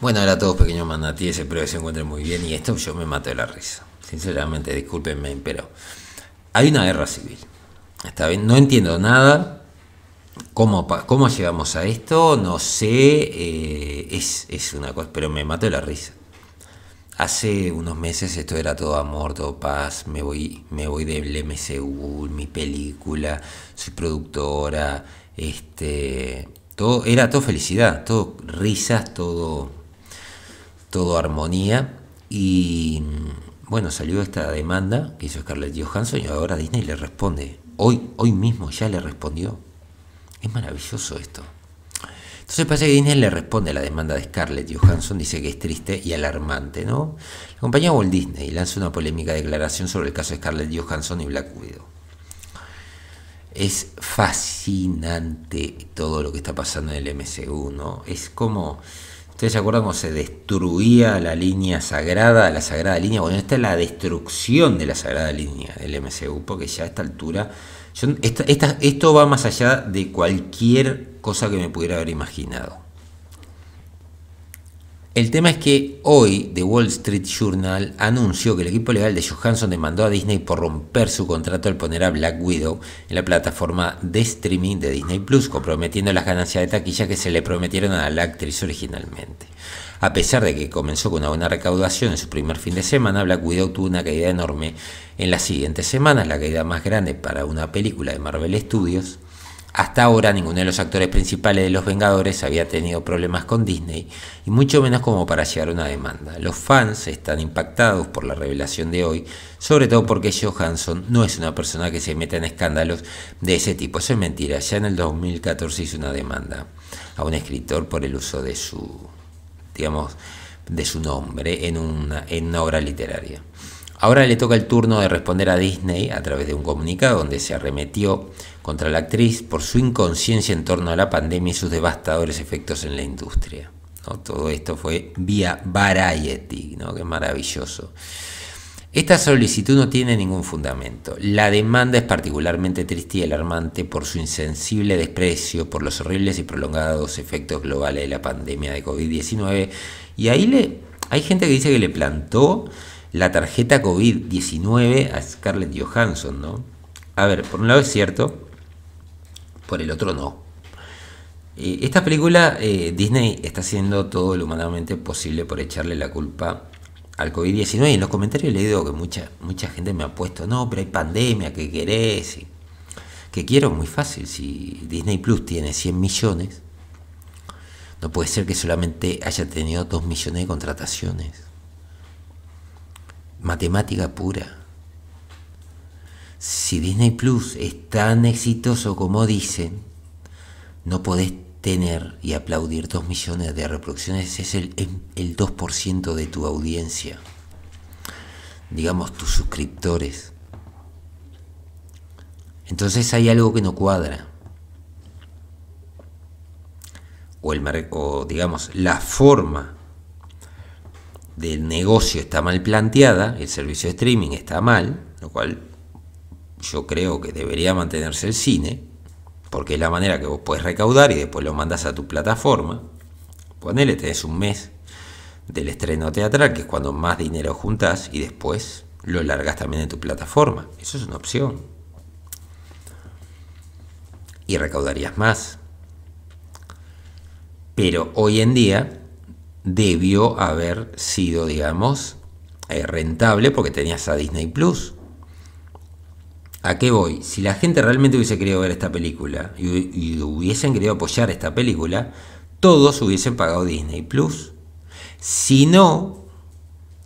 Bueno, era todos pequeños manatíes, espero que se encuentren muy bien. Y esto yo me mato de la risa. Sinceramente, discúlpenme, pero hay una guerra civil. Está no entiendo nada. ¿Cómo, cómo llegamos a esto? No sé. Eh, es, una cosa, pero me mato de la risa. Hace unos meses esto era todo amor, todo paz, me voy, me voy de MCU, mi película, soy productora, este, todo, era todo felicidad, todo risas, todo todo armonía y bueno, salió esta demanda que hizo Scarlett Johansson y ahora Disney le responde. Hoy, hoy mismo ya le respondió. Es maravilloso esto. Entonces pasa que Disney le responde a la demanda de Scarlett Johansson, dice que es triste y alarmante, ¿no? La compañía Walt Disney lanza una polémica declaración sobre el caso de Scarlett Johansson y Black Widow. Es fascinante todo lo que está pasando en el MCU, ¿no? Es como ¿Ustedes se acuerdan cómo se destruía la línea sagrada, la sagrada línea? Bueno, esta es la destrucción de la sagrada línea del MCU, porque ya a esta altura, esto va más allá de cualquier cosa que me pudiera haber imaginado. El tema es que hoy The Wall Street Journal anunció que el equipo legal de Johansson demandó a Disney por romper su contrato al poner a Black Widow en la plataforma de streaming de Disney Plus, comprometiendo las ganancias de taquilla que se le prometieron a la actriz originalmente. A pesar de que comenzó con una buena recaudación en su primer fin de semana, Black Widow tuvo una caída enorme en las siguientes semanas, la caída más grande para una película de Marvel Studios hasta ahora ninguno de los actores principales de Los Vengadores había tenido problemas con Disney, y mucho menos como para llegar a una demanda. Los fans están impactados por la revelación de hoy, sobre todo porque Johansson no es una persona que se meta en escándalos de ese tipo. Eso es mentira, ya en el 2014 hizo una demanda a un escritor por el uso de su, digamos, de su nombre en una, en una obra literaria. Ahora le toca el turno de responder a Disney a través de un comunicado donde se arremetió contra la actriz por su inconsciencia en torno a la pandemia y sus devastadores efectos en la industria. ¿no? Todo esto fue vía Variety, ¿no? que maravilloso. Esta solicitud no tiene ningún fundamento. La demanda es particularmente triste y alarmante por su insensible desprecio por los horribles y prolongados efectos globales de la pandemia de COVID-19. Y ahí le, hay gente que dice que le plantó la tarjeta COVID-19 a Scarlett Johansson, ¿no? A ver, por un lado es cierto, por el otro no. Eh, esta película, eh, Disney está haciendo todo lo humanamente posible por echarle la culpa al COVID-19. En los comentarios le digo que mucha, mucha gente me ha puesto, no, pero hay pandemia, ¿qué querés? que quiero? Muy fácil, si Disney Plus tiene 100 millones, no puede ser que solamente haya tenido 2 millones de contrataciones matemática pura. Si Disney Plus es tan exitoso como dicen, no podés tener y aplaudir 2 millones de reproducciones, es el, 2% de tu audiencia, digamos tus suscriptores. Entonces hay algo que no cuadra. O, el, o digamos, la forma del negocio está mal planteada, el servicio de streaming está mal, lo cual yo creo que debería mantenerse el cine, porque es la manera que vos puedes recaudar y después lo mandas a tu plataforma. Ponele, tenés un mes del estreno teatral, que es cuando más dinero juntás y después lo largas también en tu plataforma. Eso es una opción. Y recaudarías más. Pero hoy en día debió haber sido, digamos, eh, rentable porque tenías a Disney Plus. ¿A qué voy? Si la gente realmente hubiese querido ver esta película y, hubiesen querido apoyar esta película, todos hubiesen pagado Disney Plus. Si no,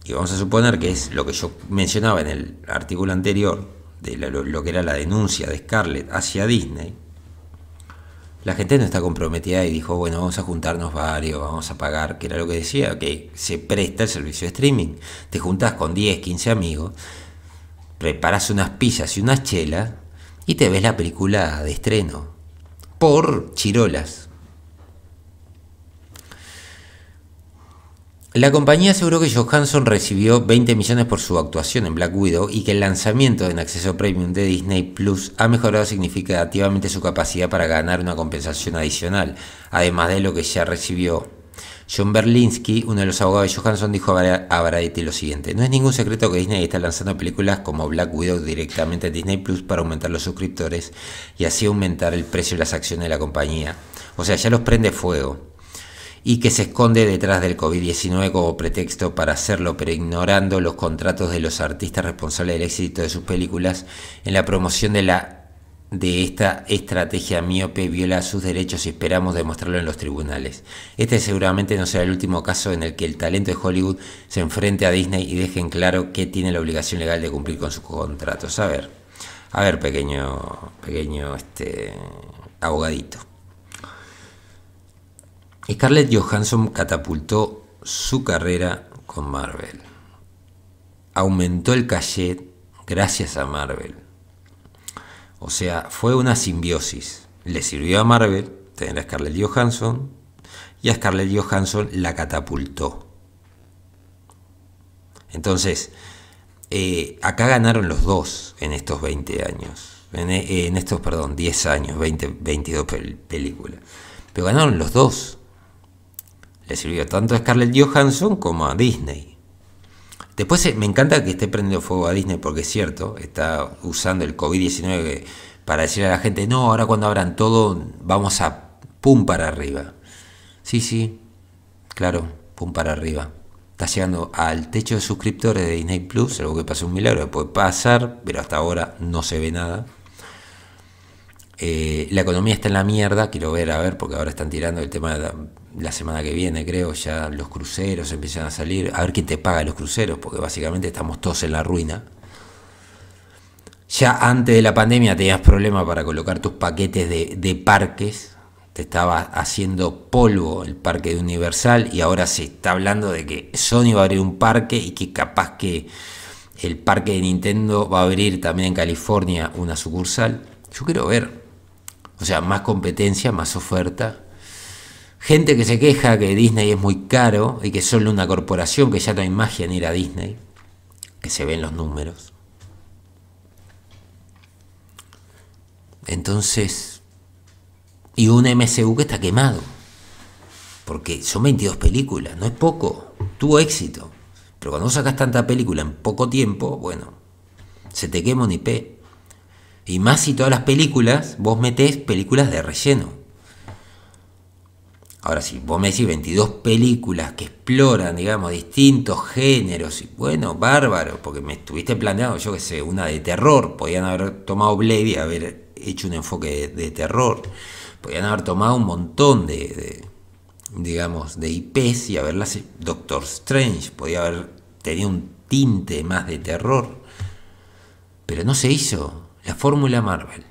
y vamos a suponer que es lo que yo mencionaba en el artículo anterior, de lo que era la denuncia de Scarlett hacia Disney, la gente no está comprometida y dijo, bueno, vamos a juntarnos varios, vamos a pagar, que era lo que decía, que se presta el servicio de streaming. Te juntas con 10, 15 amigos, preparas unas pizzas y unas chelas y te ves la película de estreno por chirolas. La compañía aseguró que Johansson recibió 20 millones por su actuación en Black Widow y que el lanzamiento en acceso premium de Disney Plus ha mejorado significativamente su capacidad para ganar una compensación adicional, además de lo que ya recibió. John Berlinski, uno de los abogados de Johansson, dijo a Variety lo siguiente: No es ningún secreto que Disney está lanzando películas como Black Widow directamente a Disney Plus para aumentar los suscriptores y así aumentar el precio de las acciones de la compañía. O sea, ya los prende fuego y que se esconde detrás del COVID-19 como pretexto para hacerlo, pero ignorando los contratos de los artistas responsables del éxito de sus películas en la promoción de la de esta estrategia miope viola sus derechos y esperamos demostrarlo en los tribunales. Este seguramente no será el último caso en el que el talento de Hollywood se enfrente a Disney y dejen claro que tiene la obligación legal de cumplir con sus contratos. A ver, a ver, pequeño, pequeño, este, abogadito. Scarlett Johansson catapultó su carrera con Marvel. Aumentó el cachet gracias a Marvel. O sea, fue una simbiosis. Le sirvió a Marvel tener a Scarlett Johansson y a Scarlett Johansson la catapultó. Entonces, eh, acá ganaron los dos en estos 20 años. Eh, en, estos, perdón, 10 años, 22 películas. Pero ganaron los dos le sirvió tanto a Scarlett Johansson como a Disney. Después eh, me encanta que esté prendiendo fuego a Disney porque es cierto, está usando el COVID-19 para decirle a la gente, no, ahora cuando abran todo vamos a pum para arriba. Sí, sí, claro, pum para arriba. Está llegando al techo de suscriptores de Disney Plus, algo que pasó un milagro, puede pasar, pero hasta ahora no se ve nada. Eh, la economía está en la mierda, quiero ver, a ver, porque ahora están tirando el tema de la semana que viene creo, ya los cruceros empiezan a salir, a ver quién te paga los cruceros, porque básicamente estamos todos en la ruina. Ya antes de la pandemia tenías problemas para colocar tus paquetes de, parques, te estaba haciendo polvo el parque de Universal y ahora se está hablando de que Sony va a abrir un parque y que capaz que el parque de Nintendo va a abrir también en California una sucursal. Yo quiero ver, o sea, más competencia, más oferta Gente que se queja que Disney es muy caro y que solo una corporación que ya no hay magia en ir a Disney, que se ven los números. Entonces, y un MCU que está quemado, porque son 22 películas, no es poco, tuvo éxito. Pero cuando sacas tanta película en poco tiempo, bueno, se te quema un IP. Y más si todas las películas, vos metés películas de relleno. Ahora sí, vos me decís 22 películas que exploran, digamos, distintos géneros. Y bueno, bárbaro, porque me estuviste planteando, yo qué sé, una de terror. Podían haber tomado Blade y haber hecho un enfoque de, terror. Podían haber tomado un montón de, digamos, de IPs y haberlas... Doctor Strange. Podía haber tenido un tinte más de terror. Pero no se hizo. La fórmula Marvel.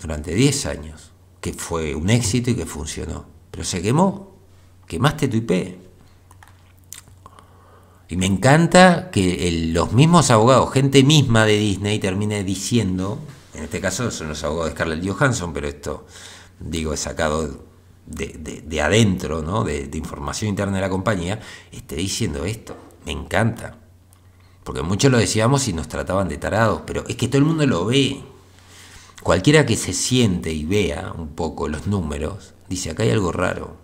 Durante 10 años. Que fue un éxito y que funcionó pero se quemó, quemaste tu IP. Y me encanta que los mismos abogados, gente misma de Disney, termine diciendo, en este caso son los abogados de Scarlett Johansson, pero esto, digo, es sacado de, adentro, ¿no? De, de, información interna de la compañía, esté diciendo esto. Me encanta. Porque muchos lo decíamos y nos trataban de tarados, pero es que todo el mundo lo ve. Cualquiera que se siente y vea un poco los números, dice, acá hay algo raro.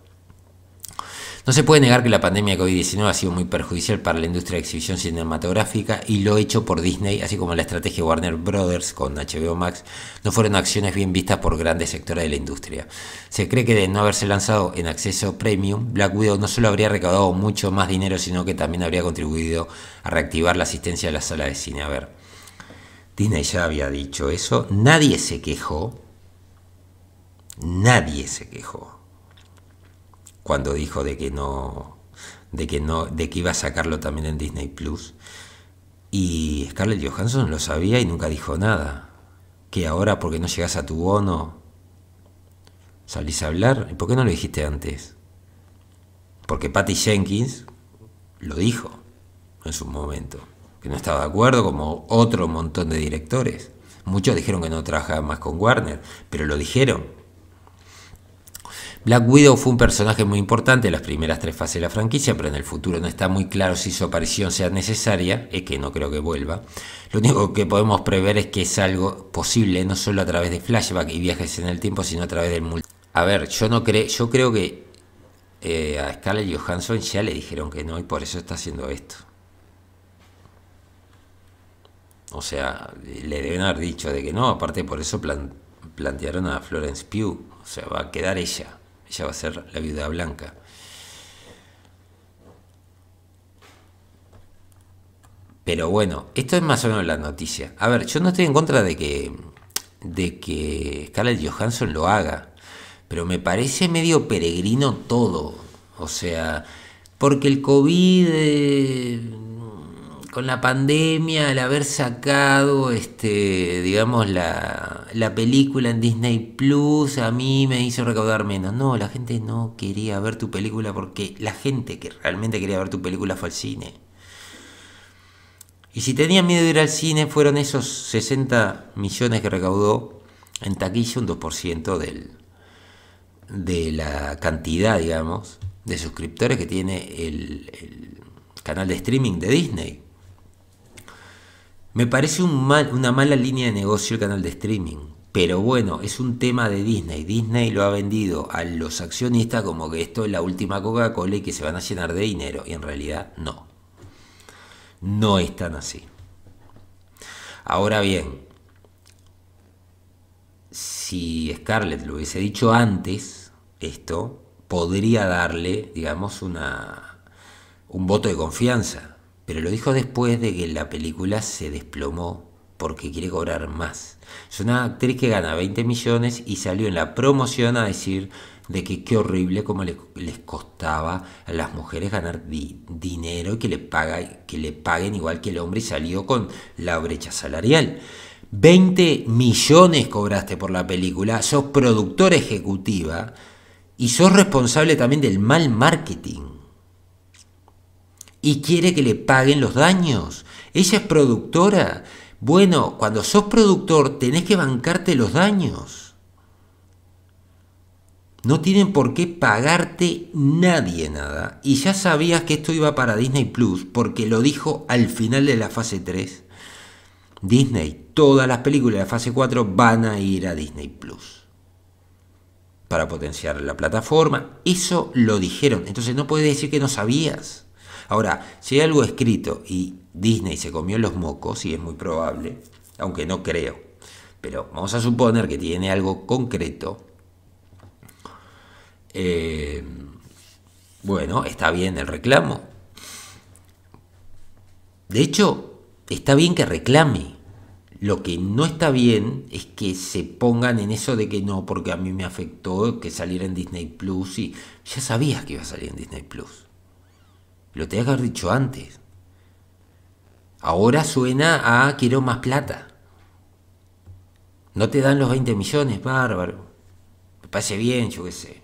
No se puede negar que la pandemia de COVID-19 ha sido muy perjudicial para la industria de exhibición cinematográfica y lo hecho por Disney, así como la estrategia Warner Brothers con HBO Max, no fueron acciones bien vistas por grandes sectores de la industria. Se cree que de no haberse lanzado en acceso premium, Black Widow no solo habría recaudado mucho más dinero, sino que también habría contribuido a reactivar la asistencia a la sala de cine. A ver. Disney ya había dicho eso, nadie se quejó, nadie se quejó cuando dijo de que no, de que no, de que iba a sacarlo también en Disney Plus. Y Scarlett Johansson lo sabía y nunca dijo nada. Que ahora porque no llegas a tu bono salís a hablar, ¿y por qué no lo dijiste antes? Porque Patty Jenkins lo dijo en su momento que no estaba de acuerdo, como otro montón de directores. Muchos dijeron que no trabajaban más con Warner, pero lo dijeron. Black Widow fue un personaje muy importante en las primeras tres fases de la franquicia, pero en el futuro no está muy claro si su aparición sea necesaria, es que no creo que vuelva. Lo único que podemos prever es que es algo posible no solo a través de flashback y viajes en el tiempo, sino a través del multi. A ver, yo no creo, yo creo que eh, a Scarlett Johansson ya le dijeron que no y por eso está haciendo esto. O sea, le deben haber dicho de que no, aparte por eso plantearon a Florence Pugh, o sea, va a quedar ella, ella va a ser la viuda blanca. Pero bueno, esto es más o menos la noticia. A ver, yo no estoy en contra de que, de que Scarlett Johansson lo haga, pero me parece medio peregrino todo. O sea, porque el COVID eh, con la pandemia, al haber sacado, este, digamos, la, película en Disney Plus, a mí me hizo recaudar menos. No, la gente no quería ver tu película porque la gente que realmente quería ver tu película fue al cine. Y si tenían miedo de ir al cine, fueron esos 60 millones que recaudó en taquilla, un 2% del, de la cantidad, digamos, de suscriptores que tiene el canal de streaming de Disney. Me parece una mala línea de negocio el canal de streaming. Pero bueno, es un tema de Disney. Disney lo ha vendido a los accionistas como que esto es la última Coca-Cola y que se van a llenar de dinero. Y en realidad no. No es tan así. Ahora bien, si Scarlett lo hubiese dicho antes, esto podría darle, digamos, una, un voto de confianza pero lo dijo después de que la película se desplomó porque quiere cobrar más. Es una actriz que gana 20 millones y salió en la promoción a decir de que qué horrible como les costaba a las mujeres ganar dinero y que le, paga, que le paguen igual que el hombre y salió con la brecha salarial. 20 millones cobraste por la película, sos productora ejecutiva y sos responsable también del mal marketing y quiere que le paguen los daños. Ella es productora. Bueno, cuando sos productor tenés que bancarte los daños. No tienen por qué pagarte nadie nada. Y ya sabías que esto iba para Disney Plus porque lo dijo al final de la fase 3. Disney, todas las películas de la fase 4 van a ir a Disney Plus. Para potenciar la plataforma. Eso lo dijeron. Entonces no puedes decir que no sabías. Ahora, si hay algo escrito y Disney se comió los mocos, y es muy probable, aunque no creo, pero vamos a suponer que tiene algo concreto, eh, bueno, está bien el reclamo. De hecho, está bien que reclame. Lo que no está bien es que se pongan en eso de que no, porque a mí me afectó que saliera en Disney Plus y ya sabías que iba a salir en Disney Plus. Lo te que haber dicho antes. Ahora suena a quiero más plata. No te dan los 20 millones, bárbaro. Me parece bien, yo qué sé.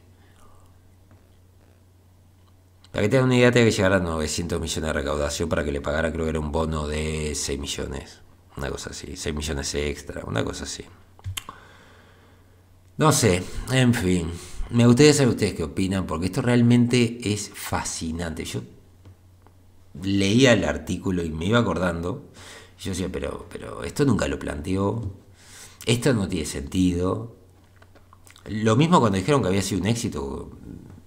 Para que tengas una idea, tenía que llegar a 900 millones de recaudación para que le pagara, creo que era un bono de 6 millones. Una cosa así, 6 millones extra, una cosa así. No sé, en fin. Me gustaría saber ustedes qué opinan, porque esto realmente es fascinante. Yo leía el artículo y me iba acordando. yo decía, pero, pero esto nunca lo planteó, esto no tiene sentido. Lo mismo cuando dijeron que había sido un éxito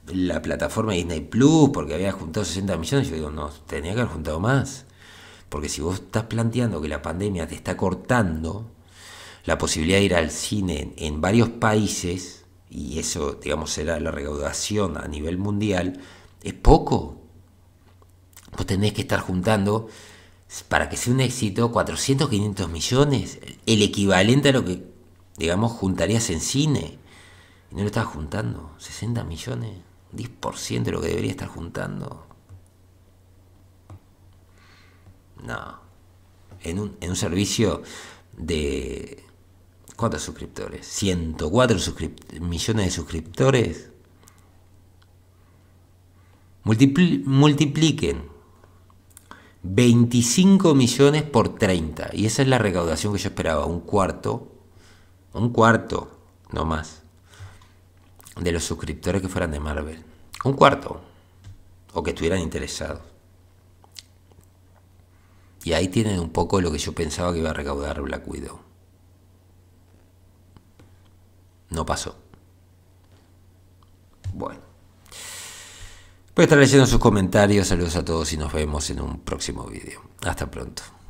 la plataforma Disney Plus porque había juntado 60 millones, yo digo, no, tenía que haber juntado más. Porque si vos estás planteando que la pandemia te está cortando la posibilidad de ir al cine en, en varios países, y eso, digamos, será la recaudación a nivel mundial, es poco vos tenés que estar juntando para que sea un éxito 400, 500 millones, el equivalente a lo que, digamos, juntarías en cine. Y no lo estás juntando, 60 millones, 10% de lo que debería estar juntando. No. En un, en un servicio de... ¿Cuántos suscriptores? 104 millones de suscriptores. multipliquen 25 millones por 30. Y esa es la recaudación que yo esperaba, un cuarto, un cuarto, no más, de los suscriptores que fueran de Marvel. Un cuarto. O que estuvieran interesados. Y ahí tienen un poco lo que yo pensaba que iba a recaudar Black Widow. No pasó. Bueno. Voy a estar leyendo sus comentarios. Saludos a todos y nos vemos en un próximo vídeo. Hasta pronto.